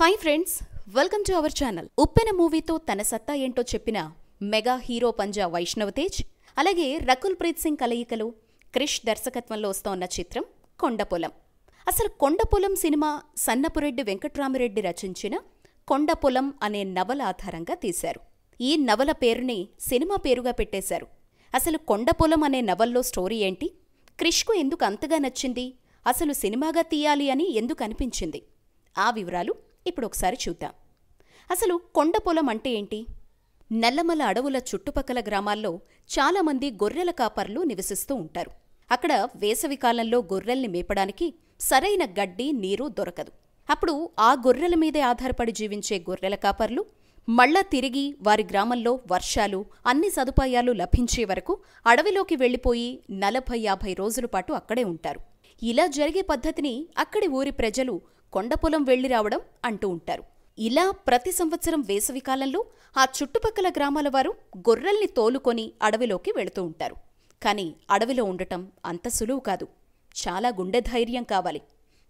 hi friends welcome to our channel Uppena మూవీతో తన సత్తా ఏంటో చెప్పిన మెగా హీరో పంజా వైష్ణవ్ తేజ్ అలాగే రకుల్ ప్రీత్ సింగ్ కలయికలు క్రిష్ దర్శకత్వంలో వస్తోన్న చిత్రం కొండపొలం అసలు కొండపొలం సినిమా సన్నపురెడ్డి వెంకట్రామరెడ్డి రచించిన కొండపొలం అనే నవల ఆధారంగా తీశారు ఈ నవల పేరుని సినిమా పేరుగా పెట్టేశారు అసలు కొండపొలం అనే నవల్లో స్టోరీ ఏంటి క్రిష్కు ఎందుకు అంతగా నచ్చింది అసలు సినిమాగా తీయాలి అని ఎందుకు అనిపించింది ఆ వివరాలు ఇప్పుడు ఒకసారి చూద్దాం అసలు కొండ పొలం అంటే ఏంటి నల్లమల అడవుల చుట్టుపక్కల గ్రామాల్లో చాలామంది గొర్రెల కాపర్లు నివసిస్తూ ఉంటారు అక్కడ వేసవి కాలంలో గొర్రెల్ని మేపడానికి సరైన గడ్డి నీరు దొరకదు అప్పుడు ఆ గొర్రెల మీదే ఆధారపడి జీవించే గొర్రెల కాపర్లు మళ్ళా తిరిగి వారి గ్రామంలో వర్షాలు అన్ని సదుపాయాలు లభించే వరకు అడవిలోకి వెళ్ళిపోయి నలభై యాభై రోజులపాటు అక్కడే ఉంటారు ఇలా జరిగే పద్ధతిని అక్కడి ఊరి ప్రజలు కొండపొలం వెళ్లి రావడం అంటూ ఉంటారు ఇలా ప్రతి సంవత్సరం వేసవికాలంలో ఆ చుట్టుపక్కల గ్రామాల వారు గొర్రెల్ని తోలుకొని అడవిలోకి వెళుతూ ఉంటారు కాని అడవిలో ఉండటం అంత సులువు కాదు చాలా గుండె ధైర్యం కావాలి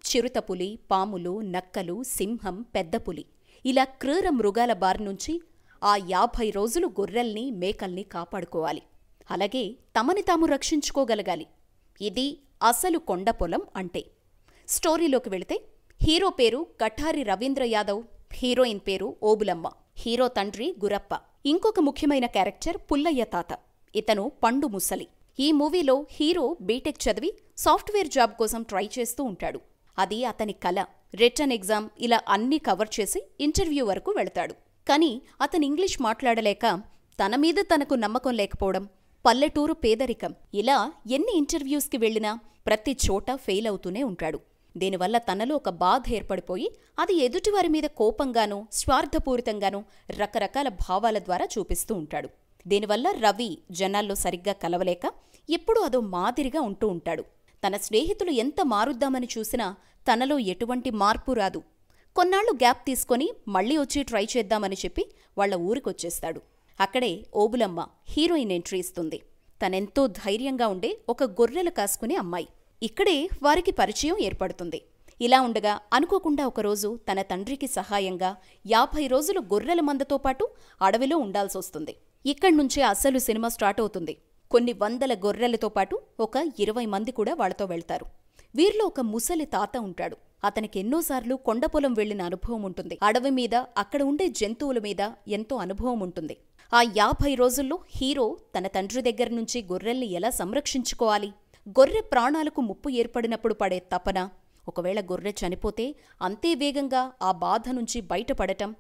చిరుతపులి పాములు నక్కలు సింహం పెద్దపులి ఇలా క్రూర మృగాల బారి నుంచి ఆ యాభై రోజులు గొర్రెల్ని మేకల్ని కాపాడుకోవాలి అలాగే తమని తాము రక్షించుకోగలగాలి ఇది అసలు కొండ పొలం అంటే స్టోరీలోకి వెళితే హీరో పేరు కఠారి రవీంద్ర యాదవ్ హీరోయిన్ పేరు ఓబులమ్మ హీరో తండ్రి గురప్ప ఇంకొక ముఖ్యమైన క్యారెక్టర్ పుల్లయ్య తాత ఇతను పండు ముసలి ఈ మూవీలో హీరో బీటెక్ చదివి సాఫ్ట్వేర్ జాబ్ కోసం ట్రై చేస్తూ ఉంటాడు అది అతని కళ రిటర్న్ ఎగ్జామ్ ఇలా అన్నీ కవర్ చేసి ఇంటర్వ్యూ వరకు వెళతాడు కానీ అతని ఇంగ్లీష్ మాట్లాడలేక తన మీద తనకు నమ్మకం లేకపోవడం పల్లెటూరు పేదరికం ఇలా ఎన్ని ఇంటర్వ్యూస్కి వెళ్ళినా ప్రతి చోట ఫెయిల్ అవుతూనే ఉంటాడు దీనివల్ల తనలో ఒక బాధ ఏర్పడిపోయి అది ఎదుటివారి మీద కోపంగానూ స్వార్థపూరితంగానూ రకరకాల భావాల ద్వారా చూపిస్తూ ఉంటాడు దీనివల్ల రవి జనాల్లో సరిగ్గా కలవలేక ఎప్పుడూ అదో మాదిరిగా ఉంటూ ఉంటాడు తన స్నేహితులు ఎంత మారుద్దామని చూసినా తనలో ఎటువంటి మార్పు రాదు కొన్నాళ్లు గ్యాప్ తీసుకొని మళ్ళీ వచ్చి ట్రై చేద్దామని చెప్పి వాళ్ల ఊరికొచ్చేస్తాడు అక్కడే ఓబులమ్మ హీరోయిన్ ఎంట్రీ ఇస్తుంది తనెంతో ధైర్యంగా ఉండే ఒక గొర్రెలు కాసుకునే అమ్మాయి ఇక్కడే వారికి పరిచయం ఏర్పడుతుంది ఇలా ఉండగా అనుకోకుండా ఒకరోజు తన తండ్రికి సహాయంగా యాభై రోజులు గొర్రెల మందతో పాటు అడవిలో ఉండాల్సొస్తుంది ఇక్కడి నుంచే అసలు సినిమా స్టార్ట్ అవుతుంది కొన్ని వందల గొర్రెలతో పాటు ఒక ఇరవై మంది కూడా వాళ్ళతో వెళ్తారు వీరిలో ఒక ముసలి తాత ఉంటాడు అతనికి ఎన్నోసార్లు కొండ పొలం వెళ్లిన అనుభవం ఉంటుంది అడవి మీద అక్కడ ఉండే జంతువుల మీద ఎంతో అనుభవం ఉంటుంది ఆ యాభై రోజుల్లో హీరో తన తండ్రి దగ్గర నుంచి గొర్రెల్ని ఎలా సంరక్షించుకోవాలి గొర్రె ప్రాణాలకు ముప్పు ఏర్పడినప్పుడు పడే తపన ఒకవేళ గొర్రె చనిపోతే అంతే వేగంగా ఆ బాధ నుంచి బయటపడటం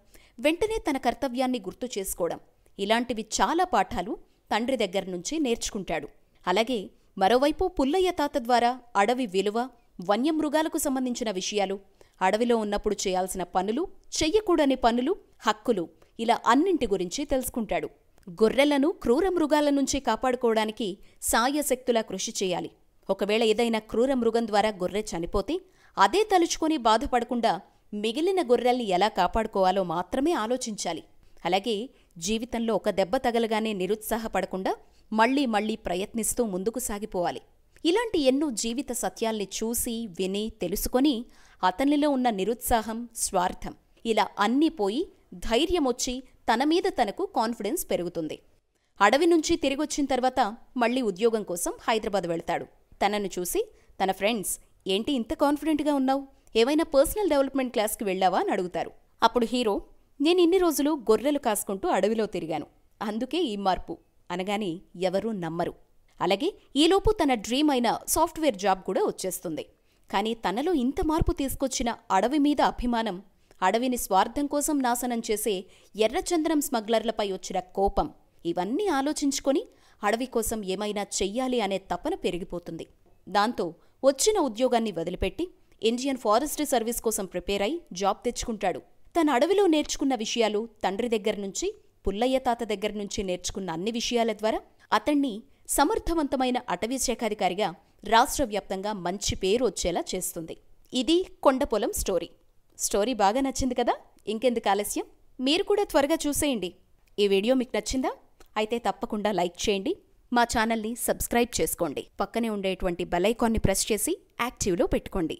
వెంటనే తన కర్తవ్యాన్ని గుర్తు చేసుకోవడం ఇలాంటివి చాలా పాఠాలు తండ్రి దగ్గర నుంచి నేర్చుకుంటాడు అలాగే మరోవైపు పుల్లయ్య తాత ద్వారా అడవి విలువ వన్యమృగాలకు సంబంధించిన విషయాలు అడవిలో ఉన్నప్పుడు చేయాల్సిన పనులు చెయ్యకూడని పనులు హక్కులు ఇలా అన్నింటి గురించి తెలుసుకుంటాడు గొర్రెలను క్రూర మృగాల నుంచి కాపాడుకోవడానికి సాయశక్తులా కృషి చేయాలి ఒకవేళ ఏదైనా క్రూర మృగం ద్వారా గొర్రె చనిపోతే అదే తలుచుకొని బాధపడకుండా మిగిలిన గొర్రెల్ని ఎలా కాపాడుకోవాలో మాత్రమే ఆలోచించాలి అలాగే జీవితంలో ఒక దెబ్బ తగలగానే నిరుత్సాహపడకుండా మళ్లీ మళ్లీ ప్రయత్నిస్తూ ముందుకు సాగిపోవాలి ఇలాంటి ఎన్నో జీవిత సత్యాల్ని చూసి విని తెలుసుకొని అతనిలో ఉన్న నిరుత్సాహం స్వార్థం ఇలా అన్నీ పోయి ధైర్యం వచ్చి తన మీద తనకు కాన్ఫిడెన్స్ పెరుగుతుంది అడవి నుంచి తిరిగొచ్చిన తర్వాత మళ్ళీ ఉద్యోగం కోసం హైదరాబాద్ వెళ్తాడు తనను చూసి తన ఫ్రెండ్స్ ఏంటి ఇంత కాన్ఫిడెంట్గా ఉన్నావు ఏవైనా పర్సనల్ డెవలప్మెంట్ క్లాస్కి వెళ్ళావా అని అడుగుతారు అప్పుడు హీరో నేను ఇన్ని రోజులు గొర్రెలు కాసుకుంటూ అడవిలో తిరిగాను అందుకే ఈ మార్పు అనగాని ఎవరూ నమ్మరు అలాగే ఈలోపు తన డ్రీమ్ అయిన సాఫ్ట్వేర్ జాబ్ కూడా వచ్చేస్తుంది కానీ తనలో ఇంత మార్పు తీసుకొచ్చిన అడవి మీద అభిమానం అడవిని స్వార్థం కోసం నాశనం చేసే ఎర్రచందనం స్మగ్లర్లపై వచ్చిన కోపం ఇవన్నీ ఆలోచించుకొని అడవి కోసం ఏమైనా చెయ్యాలి అనే తపన పెరిగిపోతుంది దాంతో వచ్చిన ఉద్యోగాన్ని వదిలిపెట్టి ఇండియన్ ఫారెస్ట్రీ సర్వీస్ కోసం ప్రిపేర్ అయి జాబ్ తెచ్చుకుంటాడు తన అడవిలో నేర్చుకున్న విషయాలు తండ్రి దగ్గర నుంచి పుల్లయ్య తాత దగ్గర నుంచి నేర్చుకున్న అన్ని విషయాల ద్వారా అతణ్ణి సమర్థవంతమైన అటవీ శాఖాధికారిగా రాష్ట్ర వ్యాప్తంగా మంచి పేరు వచ్చేలా చేస్తుంది ఇది కొండపొలం స్టోరీ స్టోరీ బాగా నచ్చింది కదా ఇంకెందుకు ఆలస్యం మీరు కూడా త్వరగా చూసేయండి ఈ వీడియో మీకు నచ్చిందా అయితే తప్పకుండా లైక్ చేయండి మా ఛానల్ని సబ్స్క్రైబ్ చేసుకోండి పక్కనే ఉండేటువంటి బెల్ ఐకాన్ని ప్రెస్ చేసి యాక్టివ్లో పెట్టుకోండి